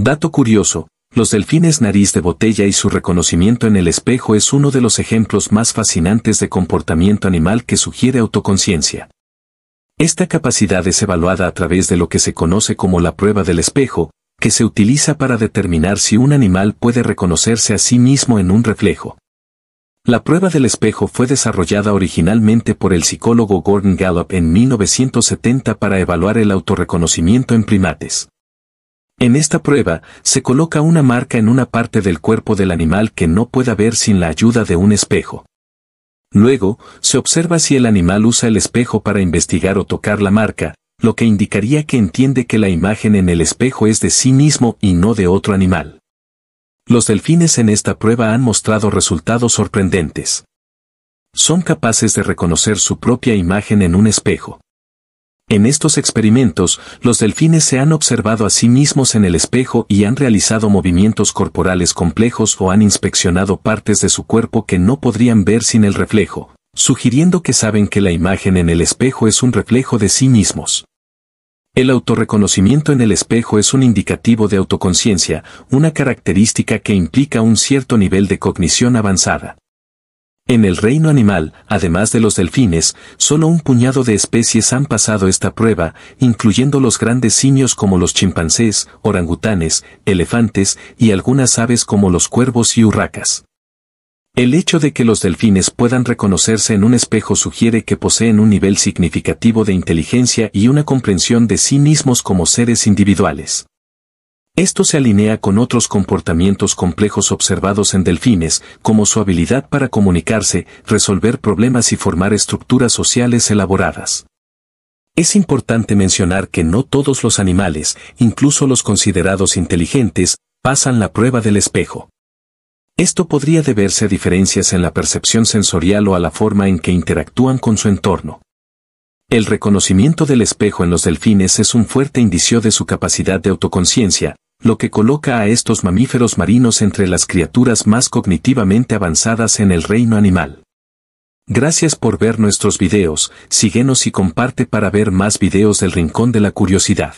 Dato curioso, los delfines nariz de botella y su reconocimiento en el espejo es uno de los ejemplos más fascinantes de comportamiento animal que sugiere autoconciencia. Esta capacidad es evaluada a través de lo que se conoce como la prueba del espejo, que se utiliza para determinar si un animal puede reconocerse a sí mismo en un reflejo. La prueba del espejo fue desarrollada originalmente por el psicólogo Gordon Gallup en 1970 para evaluar el autorreconocimiento en primates. En esta prueba, se coloca una marca en una parte del cuerpo del animal que no pueda ver sin la ayuda de un espejo. Luego, se observa si el animal usa el espejo para investigar o tocar la marca, lo que indicaría que entiende que la imagen en el espejo es de sí mismo y no de otro animal. Los delfines en esta prueba han mostrado resultados sorprendentes. Son capaces de reconocer su propia imagen en un espejo. En estos experimentos, los delfines se han observado a sí mismos en el espejo y han realizado movimientos corporales complejos o han inspeccionado partes de su cuerpo que no podrían ver sin el reflejo, sugiriendo que saben que la imagen en el espejo es un reflejo de sí mismos. El autorreconocimiento en el espejo es un indicativo de autoconciencia, una característica que implica un cierto nivel de cognición avanzada. En el reino animal, además de los delfines, solo un puñado de especies han pasado esta prueba, incluyendo los grandes simios como los chimpancés, orangutanes, elefantes y algunas aves como los cuervos y urracas. El hecho de que los delfines puedan reconocerse en un espejo sugiere que poseen un nivel significativo de inteligencia y una comprensión de sí mismos como seres individuales. Esto se alinea con otros comportamientos complejos observados en delfines, como su habilidad para comunicarse, resolver problemas y formar estructuras sociales elaboradas. Es importante mencionar que no todos los animales, incluso los considerados inteligentes, pasan la prueba del espejo. Esto podría deberse a diferencias en la percepción sensorial o a la forma en que interactúan con su entorno. El reconocimiento del espejo en los delfines es un fuerte indicio de su capacidad de autoconciencia, lo que coloca a estos mamíferos marinos entre las criaturas más cognitivamente avanzadas en el reino animal. Gracias por ver nuestros videos, síguenos y comparte para ver más videos del Rincón de la Curiosidad.